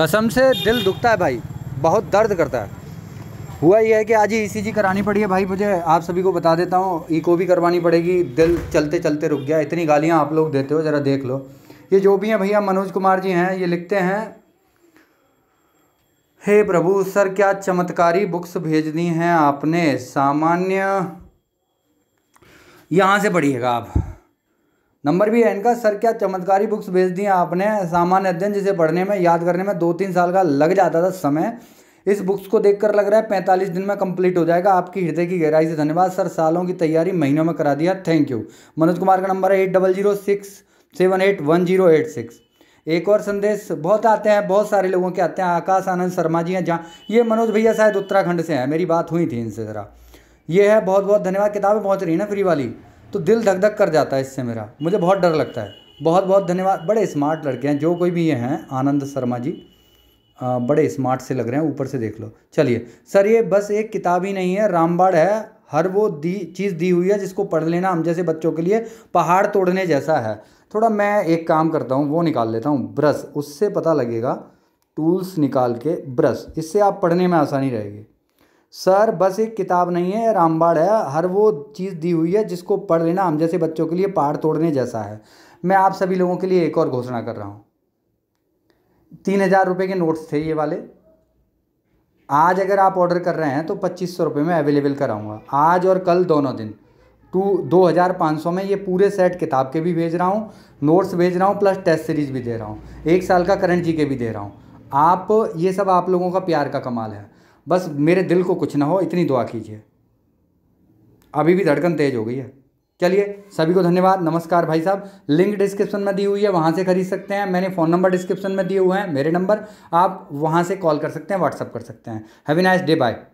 कसम से दिल दुखता है भाई बहुत दर्द करता है हुआ ये है कि आज ही ईसीजी e करानी पड़ी है भाई मुझे आप सभी को बता देता हूँ ईको भी करवानी पड़ेगी दिल चलते चलते रुक गया इतनी गालियाँ आप लोग देते हो ज़रा देख लो ये जो भी हैं भैया मनोज कुमार जी हैं ये लिखते हैं हे प्रभु सर क्या चमत्कारी बुक्स भेजनी हैं आपने सामान्य यहाँ से पढ़िएगा आप नंबर भी है इनका सर क्या चमत्कारी बुक्स भेज दी हैं आपने सामान्य अध्ययन जिसे पढ़ने में याद करने में दो तीन साल का लग जाता था समय इस बुक्स को देखकर लग रहा है पैंतालीस दिन में कंप्लीट हो जाएगा आपकी हृदय की गहराई से धन्यवाद सर सालों की तैयारी महीनों में करा दिया थैंक यू मनोज कुमार का नंबर है eight double zero six seven eight one zero eight six एक और संदेश बहुत आते हैं बहुत सारे लोगों के आते हैं आकाश आनंद शर्मा जी हैं जहाँ ये मनोज भैया शायद उत्तराखंड से हैं मेरी बात हुई थी इनसे ज़रा ये है बहुत बहुत धन्यवाद किताबें पहुँच रही ना फ्री वाली तो दिल धक धक कर जाता है इससे मेरा मुझे बहुत डर लगता है बहुत बहुत धन्यवाद बड़े स्मार्ट लड़के हैं जो कोई भी ये हैं आनंद शर्मा जी आ, बड़े स्मार्ट से लग रहे हैं ऊपर से देख लो चलिए सर ये बस एक किताब ही नहीं है रामबाड़ है हर वो दी चीज़ दी हुई है जिसको पढ़ लेना हम जैसे बच्चों के लिए पहाड़ तोड़ने जैसा है थोड़ा मैं एक काम करता हूँ वो निकाल लेता हूँ ब्रश उससे पता लगेगा टूल्स निकाल के ब्रश इससे आप पढ़ने में आसानी रहेगी सर बस एक किताब नहीं है रामबाण है हर वो चीज़ दी हुई है जिसको पढ़ लेना हम जैसे बच्चों के लिए पहाड़ तोड़ने जैसा है मैं आप सभी लोगों के लिए एक और घोषणा कर रहा हूँ तीन हज़ार रुपये के नोट्स थे ये वाले आज अगर आप ऑर्डर कर रहे हैं तो पच्चीस सौ रुपये में अवेलेबल कराऊँगा आज और कल दोनों दिन टू दो हज़ार पाँच सौ में ये पूरे सेट किताब के भी भेज रहा हूँ नोट्स भेज रहा हूँ प्लस टेस्ट सीरीज भी दे रहा हूँ एक साल का करंट जी के भी दे रहा हूँ आप ये सब आप लोगों का प्यार का कमाल है बस मेरे दिल को कुछ ना हो इतनी दुआ कीजिए अभी भी धड़कन तेज़ हो गई है चलिए सभी को धन्यवाद नमस्कार भाई साहब लिंक डिस्क्रिप्शन में दी हुई है वहाँ से खरीद सकते हैं मैंने फ़ोन नंबर डिस्क्रिप्शन में दिए हुए हैं मेरे नंबर आप वहाँ से कॉल कर सकते हैं व्हाट्सअप कर सकते हैं हैवी नाइस डे बाय